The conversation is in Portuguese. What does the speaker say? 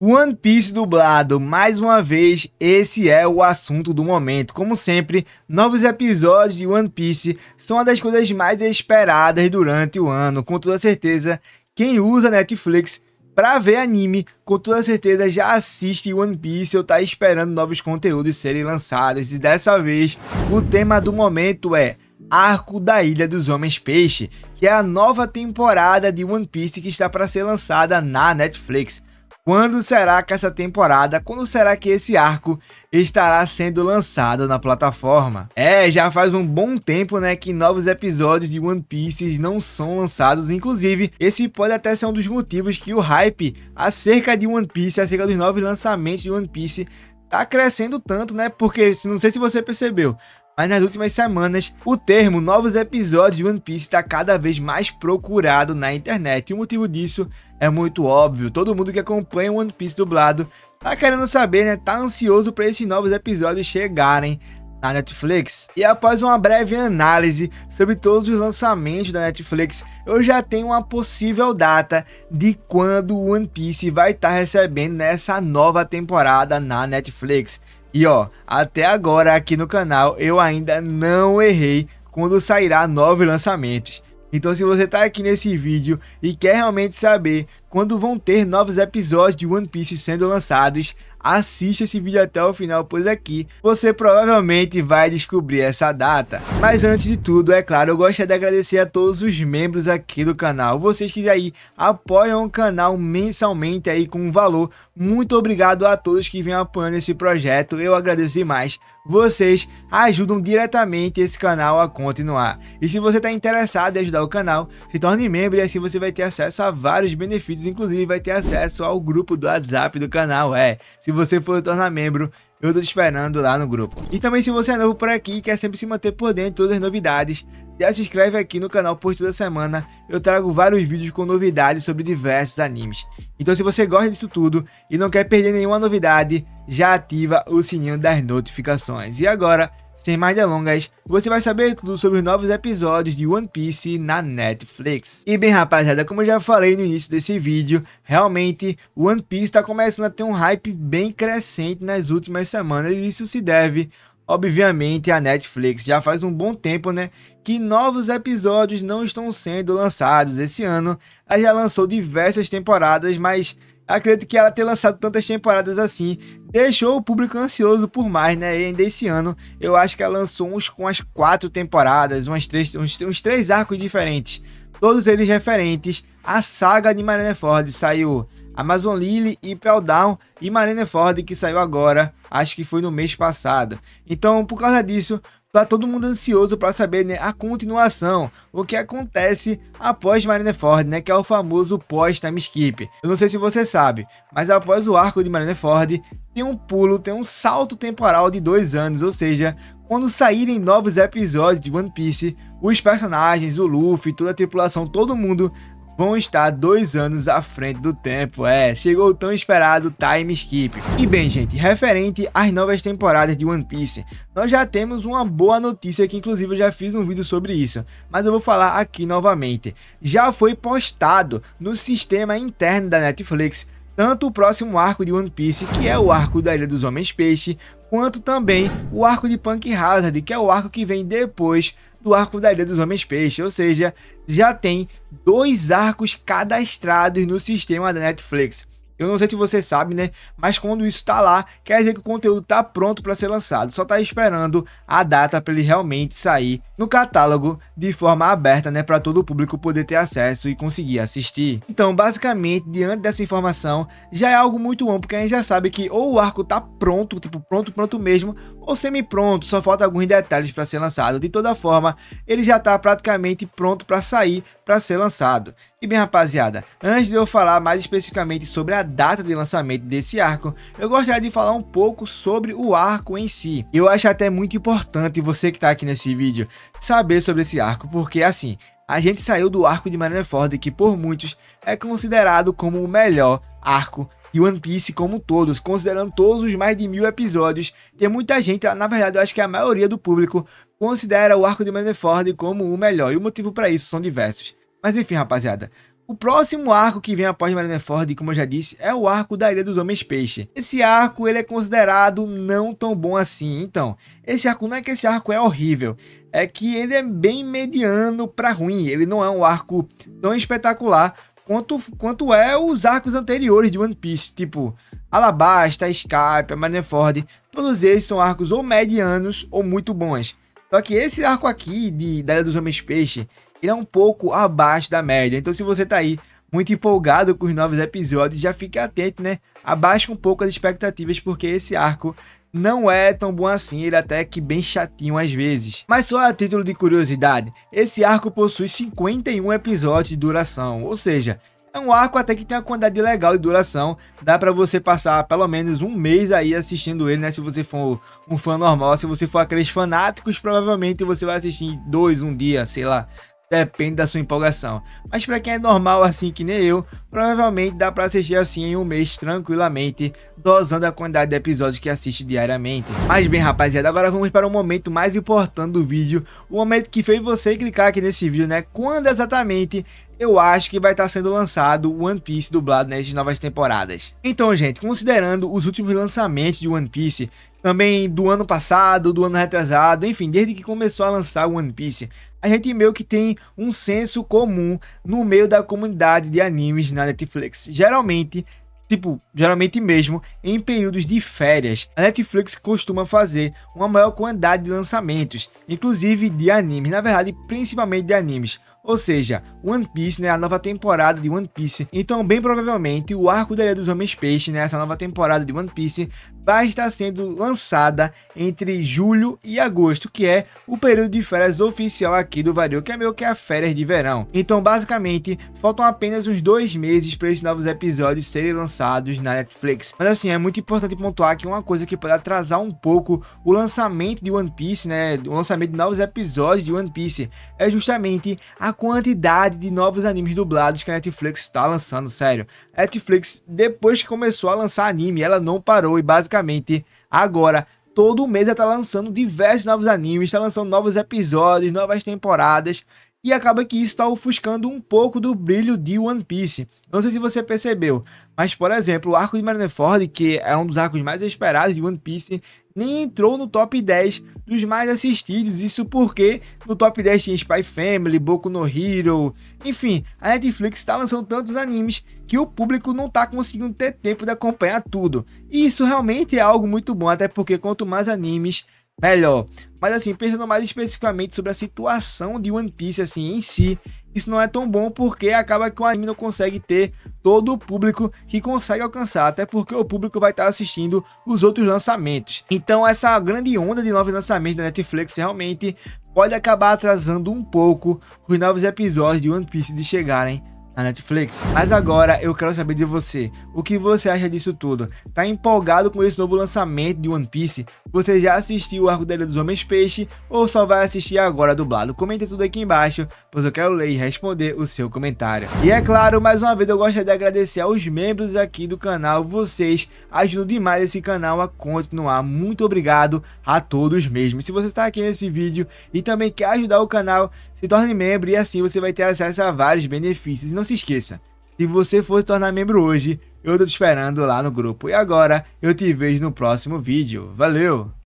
One Piece dublado, mais uma vez, esse é o assunto do momento. Como sempre, novos episódios de One Piece são uma das coisas mais esperadas durante o ano. Com toda certeza, quem usa Netflix para ver anime, com toda certeza já assiste One Piece ou tá esperando novos conteúdos serem lançados. E dessa vez, o tema do momento é Arco da Ilha dos Homens Peixe, que é a nova temporada de One Piece que está para ser lançada na Netflix. Quando será que essa temporada, quando será que esse arco estará sendo lançado na plataforma? É, já faz um bom tempo, né, que novos episódios de One Piece não são lançados, inclusive, esse pode até ser um dos motivos que o hype acerca de One Piece, acerca dos novos lançamentos de One Piece tá crescendo tanto, né? Porque não sei se você percebeu, mas nas últimas semanas, o termo novos episódios de One Piece está cada vez mais procurado na internet. E o motivo disso é muito óbvio. Todo mundo que acompanha o One Piece dublado tá querendo saber, né? Tá ansioso para esses novos episódios chegarem na Netflix. E após uma breve análise sobre todos os lançamentos da Netflix, eu já tenho uma possível data de quando One Piece vai estar tá recebendo nessa nova temporada na Netflix. E ó, até agora aqui no canal eu ainda não errei quando sairá novos lançamentos. Então se você tá aqui nesse vídeo e quer realmente saber quando vão ter novos episódios de One Piece sendo lançados, assista esse vídeo até o final, pois aqui você provavelmente vai descobrir essa data. Mas antes de tudo, é claro, eu gostaria de agradecer a todos os membros aqui do canal. Vocês que aí apoiam o canal mensalmente aí com um valor. Muito obrigado a todos que vêm apoiando esse projeto. Eu agradeço demais vocês ajudam diretamente esse canal a continuar. E se você está interessado em ajudar o canal, se torne membro e assim você vai ter acesso a vários benefícios, inclusive vai ter acesso ao grupo do WhatsApp do canal. É, se você for tornar membro, eu tô te esperando lá no grupo. E também se você é novo por aqui e quer sempre se manter por dentro de todas as novidades, já se inscreve aqui no canal, pois toda semana eu trago vários vídeos com novidades sobre diversos animes. Então se você gosta disso tudo e não quer perder nenhuma novidade, já ativa o sininho das notificações. E agora sem mais delongas, você vai saber tudo sobre os novos episódios de One Piece na Netflix. E bem rapaziada, como eu já falei no início desse vídeo, realmente One Piece está começando a ter um hype bem crescente nas últimas semanas e isso se deve Obviamente, à Netflix já faz um bom tempo, né, que novos episódios não estão sendo lançados esse ano. Ela já lançou diversas temporadas, mas acredito que ela ter lançado tantas temporadas assim deixou o público ansioso por mais, né? E ainda esse ano eu acho que ela lançou uns com as quatro temporadas, umas três, uns, uns três arcos diferentes, todos eles referentes à saga de Marineford. Saiu Amazon Lily e Down e Marineford que saiu agora, acho que foi no mês passado. Então, por causa disso, Tá todo mundo ansioso para saber né, a continuação, o que acontece após Marineford, né, que é o famoso pós-time skip. Eu não sei se você sabe, mas após o arco de Marineford, tem um pulo, tem um salto temporal de dois anos, ou seja, quando saírem novos episódios de One Piece, os personagens, o Luffy, toda a tripulação, todo mundo vão estar dois anos à frente do tempo. É, chegou o tão esperado time skip. E bem, gente, referente às novas temporadas de One Piece, nós já temos uma boa notícia que inclusive eu já fiz um vídeo sobre isso, mas eu vou falar aqui novamente. Já foi postado no sistema interno da Netflix tanto o próximo arco de One Piece, que é o arco da Ilha dos Homens Peixe, quanto também o arco de Punk Hazard, que é o arco que vem depois do arco da Ilha dos Homens Peixe, ou seja, já tem dois arcos cadastrados no sistema da Netflix. Eu não sei se você sabe, né? Mas quando isso está lá, quer dizer que o conteúdo está pronto para ser lançado. Só está esperando a data para ele realmente sair no catálogo de forma aberta, né? Para todo o público poder ter acesso e conseguir assistir. Então, basicamente, diante dessa informação, já é algo muito bom, porque a gente já sabe que ou o arco está pronto, tipo, pronto, pronto mesmo, ou semi-pronto, só falta alguns detalhes para ser lançado. De toda forma, ele já está praticamente pronto para sair para ser lançado. E bem, rapaziada, antes de eu falar mais especificamente sobre a data de lançamento desse arco, eu gostaria de falar um pouco sobre o arco em si. Eu acho até muito importante você que está aqui nesse vídeo saber sobre esse arco, porque assim, a gente saiu do arco de Marineford, que por muitos é considerado como o melhor arco de One Piece como todos, considerando todos os mais de mil episódios, tem muita gente, na verdade eu acho que a maioria do público, considera o arco de Marineford como o melhor, e o motivo para isso são diversos. Mas enfim, rapaziada, o próximo arco que vem após Marineford, como eu já disse, é o arco da Ilha dos Homens Peixe. Esse arco ele é considerado não tão bom assim. Então, esse arco não é que esse arco é horrível, é que ele é bem mediano para ruim. Ele não é um arco tão espetacular quanto, quanto é os arcos anteriores de One Piece, tipo Alabasta, Skype, Marineford, todos esses são arcos ou medianos ou muito bons. Só que esse arco aqui de da Ilha dos Homens Peixe, ele é um pouco abaixo da média. Então se você tá aí muito empolgado com os novos episódios, já fique atento, né? Abaixa um pouco as expectativas, porque esse arco não é tão bom assim, ele até que bem chatinho às vezes. Mas só a título de curiosidade, esse arco possui 51 episódios de duração, ou seja, é um arco até que tem uma quantidade legal de duração, dá para você passar pelo menos um mês aí assistindo ele, né? Se você for um fã normal, se você for aqueles fanáticos, provavelmente você vai assistir dois, um dia, sei lá. Depende da sua empolgação. Mas para quem é normal assim que nem eu, provavelmente dá para assistir assim em um mês tranquilamente, dosando a quantidade de episódios que assiste diariamente. Mas bem rapaziada, agora vamos para o momento mais importante do vídeo, o momento que fez você clicar aqui nesse vídeo, né? Quando exatamente eu acho que vai estar tá sendo lançado o One Piece dublado nessas novas temporadas. Então, gente, considerando os últimos lançamentos de One Piece, também do ano passado, do ano retrasado, enfim, desde que começou a lançar o One Piece, a gente meio que tem um senso comum no meio da comunidade de animes na Netflix. Geralmente, tipo, geralmente mesmo, em períodos de férias, a Netflix costuma fazer uma maior quantidade de lançamentos, inclusive de animes, na verdade, principalmente de animes. Ou seja, One Piece, né, a nova temporada de One Piece. Então, bem provavelmente, o arco da Ilha dos Homens Peixes, né, essa nova temporada de One Piece, vai estar sendo lançada entre julho e agosto, que é o período de férias oficial aqui do Vario, que é meio que é a férias de verão. Então, basicamente, faltam apenas uns dois meses para esses novos episódios serem lançados na Netflix. Mas assim, é muito importante pontuar que uma coisa que pode atrasar um pouco o lançamento de One Piece, né, o lançamento de novos episódios de One Piece, é justamente a quantidade de novos animes dublados que a Netflix está lançando, sério. A Netflix, depois que começou a lançar anime, ela não parou e basicamente praticamente agora. Todo mês ela tá lançando diversos novos animes, está lançando novos episódios, novas temporadas. E acaba que isso está ofuscando um pouco do brilho de One Piece. Não sei se você percebeu, mas por exemplo, o arco de Marineford, que é um dos arcos mais esperados de One Piece, nem entrou no top 10 dos mais assistidos. Isso porque no top 10 tinha Spy Family, Boku no Hero, enfim, a Netflix está lançando tantos animes que o público não está conseguindo ter tempo de acompanhar tudo. E isso realmente é algo muito bom, até porque quanto mais animes, melhor. Mas assim, pensando mais especificamente sobre a situação de One Piece assim em si, isso não é tão bom porque acaba que o anime não consegue ter todo o público que consegue alcançar, até porque o público vai estar assistindo os outros lançamentos. Então essa grande onda de novos lançamentos da Netflix realmente pode acabar atrasando um pouco os novos episódios de One Piece de chegarem na Netflix. Mas agora eu quero saber de você. O que você acha disso tudo? Tá empolgado com esse novo lançamento de One Piece? Você já assistiu o arco da Ilha dos Homens Peixe ou só vai assistir agora dublado? Comenta tudo aqui embaixo, pois eu quero ler e responder o seu comentário. E é claro, mais uma vez eu gostaria de agradecer aos membros aqui do canal. Vocês ajudam demais esse canal a continuar. Muito obrigado a todos mesmo. Se você está aqui nesse vídeo e também quer ajudar o canal, se torne membro e assim você vai ter acesso a vários benefícios. E não se esqueça, se você for se tornar membro hoje, eu tô te esperando lá no grupo. E agora, eu te vejo no próximo vídeo. Valeu!